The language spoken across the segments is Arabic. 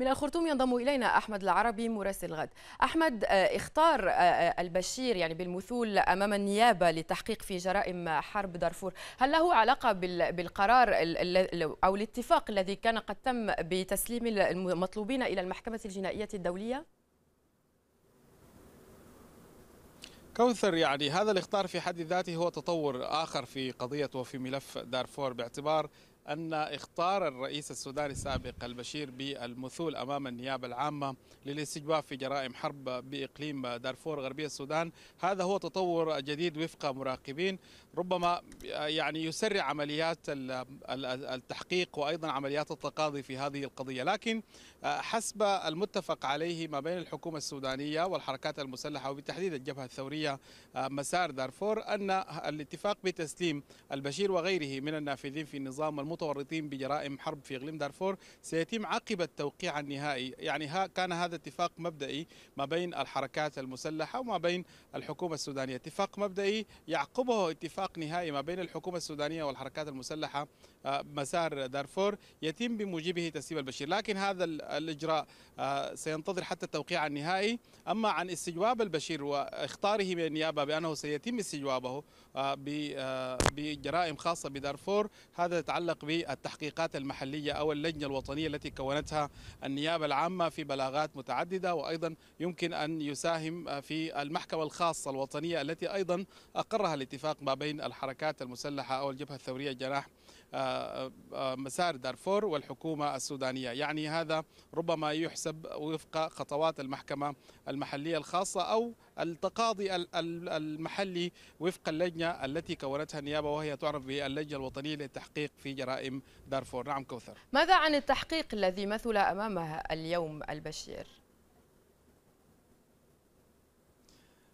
من الخرطوم ينضم إلينا أحمد العربي مراسل غد أحمد آه، اختار آه، آه، البشير يعني بالمثول أمام النيابة للتحقيق في جرائم حرب دارفور هل له علاقة بالقرار أو الاتفاق الذي كان قد تم بتسليم المطلوبين إلى المحكمة الجنائية الدولية؟ كوثر يعني هذا الاختار في حد ذاته هو تطور آخر في قضية وفي ملف دارفور باعتبار أن اختار الرئيس السوداني السابق البشير بالمثول أمام النيابة العامة للاستجواب في جرائم حرب بإقليم دارفور غربية السودان هذا هو تطور جديد وفق مراقبين ربما يعني يسرع عمليات التحقيق وأيضا عمليات التقاضي في هذه القضية لكن آه، حسب المتفق عليه ما بين الحكومة السودانية والحركات المسلحة وبالتحديد الجبهة الثورية آه، مسار دارفور أن الاتفاق بتسليم البشير وغيره من النافذين في النظام المتفق المتورطين بجرائم حرب في إقليم دارفور سيتم عقب التوقيع النهائي يعني ها كان هذا اتفاق مبدئي ما بين الحركات المسلحة وما بين الحكومة السودانية اتفاق مبدئي يعقبه اتفاق نهائي ما بين الحكومة السودانية والحركات المسلحة آه، مسار دارفور يتم بموجبه تسليم البشير لكن هذا الإجراء آه، سينتظر حتى التوقيع النهائي أما عن استجواب البشير واختاره من النيابة بأنه سيتم استجوابه آه، بجرائم خاصة بدارفور هذا يتعلق تتعلق بالتحقيقات المحلية أو اللجنة الوطنية التي كونتها النيابة العامة في بلاغات متعددة وأيضا يمكن أن يساهم آه، في المحكمة الخاصة الوطنية التي أيضا أقرها الاتفاق ما بين الحركات المسلحة أو الجبهة الثورية جناح آه، آه، آه، مسار دارفور والحكومة السودانية يعني هذا ربما يحسب وفق خطوات المحكمة المحلية الخاصة أو التقاضي المحلي وفق اللجنة التي كونتها النيابة وهي تعرف باللجنة الوطنية للتحقيق في جرائم دارفور نعم كوثر ماذا عن التحقيق الذي مثل أمامها اليوم البشير؟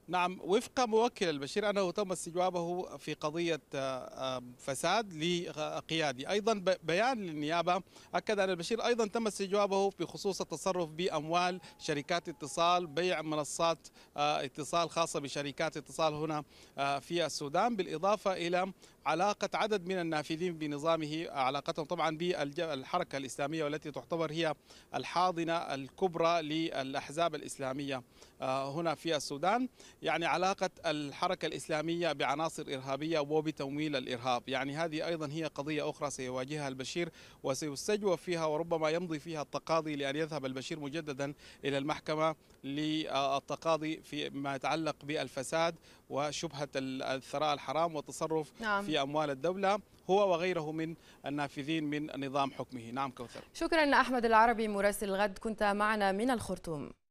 نعم وفق موكل البشير أنه تم استجوابه في قضية آه، فساد لقيادي أيضا بيان للنيابة أكد أن البشير أيضا تم استجوابه بخصوص التصرف بأموال شركات اتصال بيع منصات آه، اتصال خاصة بشركات اتصال هنا آه، في السودان بالإضافة إلى علاقة عدد من النافذين بنظامه علاقتهم طبعا بالحركة الإسلامية والتي تعتبر هي الحاضنة الكبرى للأحزاب الإسلامية هنا في السودان يعني علاقة الحركة الإسلامية بعناصر إرهابية وبتمويل الإرهاب يعني هذه أيضا هي قضية أخرى سيواجهها البشير وسيستجوب فيها وربما يمضي فيها التقاضي لأن يذهب البشير مجددا إلى المحكمة للتقاضي فيما يتعلق بالفساد وشبهة الثراء الحرام والتصرف نعم. في أموال الدولة هو وغيره من النافذين من نظام حكمه نعم كوثر شكرا أحمد العربي مراسل الغد كنت معنا من الخرطوم